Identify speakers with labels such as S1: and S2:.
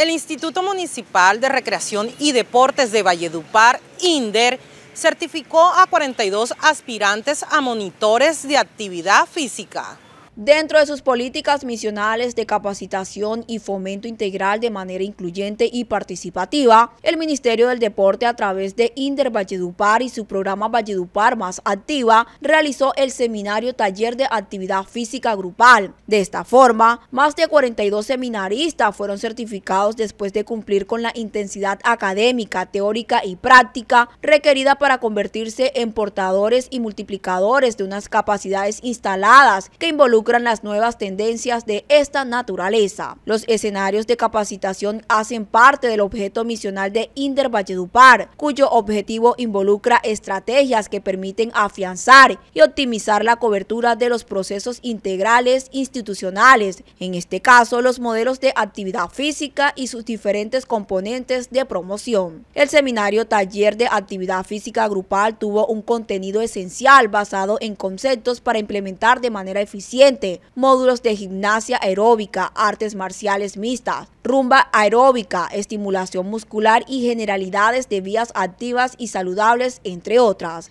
S1: El Instituto Municipal de Recreación y Deportes de Valledupar, INDER, certificó a 42 aspirantes a monitores de actividad física. Dentro de sus políticas misionales de capacitación y fomento integral de manera incluyente y participativa, el Ministerio del Deporte a través de Inder Valledupar y su programa Valledupar Más Activa realizó el seminario Taller de Actividad Física Grupal. De esta forma, más de 42 seminaristas fueron certificados después de cumplir con la intensidad académica, teórica y práctica requerida para convertirse en portadores y multiplicadores de unas capacidades instaladas que involucran las nuevas tendencias de esta naturaleza. Los escenarios de capacitación hacen parte del objeto misional de Inder Valledupar, cuyo objetivo involucra estrategias que permiten afianzar y optimizar la cobertura de los procesos integrales institucionales, en este caso los modelos de actividad física y sus diferentes componentes de promoción. El seminario Taller de Actividad Física Grupal tuvo un contenido esencial basado en conceptos para implementar de manera eficiente módulos de gimnasia aeróbica, artes marciales mixtas, rumba aeróbica, estimulación muscular y generalidades de vías activas y saludables, entre otras.